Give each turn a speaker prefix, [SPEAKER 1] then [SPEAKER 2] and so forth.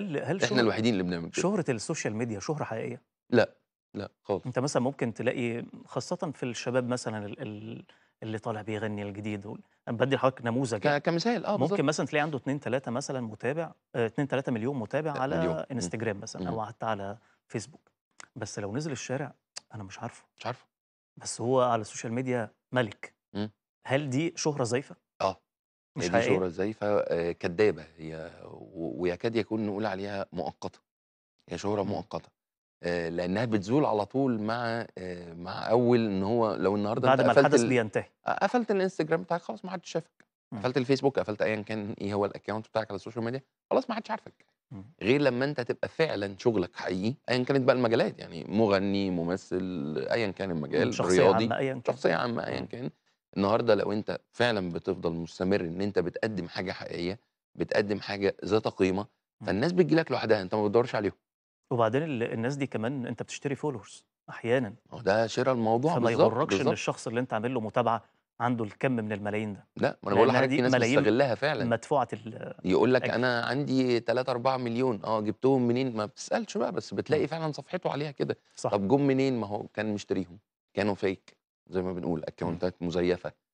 [SPEAKER 1] هل هل احنا الوحيدين اللي بنعمل كده شهره السوشيال ميديا شهره حقيقيه؟ لا لا خالص انت مثلا ممكن تلاقي خاصه في الشباب مثلا اللي طالع بيغني الجديد انا بدي لحضرتك نموذج يعني. كمثال اه ممكن مثلا تلاقي عنده 2 3 مثلا متابع 2 آه، 3 مليون متابع على مليون. انستجرام مثلا مم. او حتى على فيسبوك بس لو نزل الشارع انا مش عارفه مش عارفه بس هو على السوشيال ميديا ملك مم. هل دي شهره زيفه؟ مش دي شهرة
[SPEAKER 2] زيفة آه، كدابة هي ويكاد يكون نقول عليها مؤقتة هي شهرة إمم. مؤقتة آه، لانها بتزول على طول مع آه، مع اول ان هو لو النهارده بعد ما الحدث بينتهي قفلت الانستجرام بتاعك خلاص ما حدش شافك إمم. قفلت الفيسبوك قفلت ايا كان ايه هو الاكونت بتاعك على السوشيال ميديا خلاص ما حدش عارفك إمم. غير لما انت تبقى فعلا شغلك حقيقي ايا كانت بقى المجالات يعني مغني ممثل ايا كان المجال شخصيه رياضي عامه ايا كان شخصيه عامه ايا كان النهارده لو انت فعلا بتفضل مستمر ان انت بتقدم حاجه حقيقيه بتقدم حاجه ذات قيمه فالناس بتجي
[SPEAKER 1] لك لوحدها انت ما بتدورش عليهم وبعدين الناس دي كمان انت بتشتري فولورز احيانا هو ده شراء الموضوع فما يغركش ان الشخص اللي انت عامل له متابعه عنده الكم من الملايين ده لا
[SPEAKER 2] ما انا بقول لحضرتك في ناس بتستغلها فعلا
[SPEAKER 1] مدفوعه يقول لك انا
[SPEAKER 2] عندي 3 4 مليون اه جبتهم منين ما بتسالش بقى بس بتلاقي فعلا صفحته عليها كده صح طب جم منين ما هو كان مشتريهم كانوا فيك زي ما بنقول اكونتات مزيفه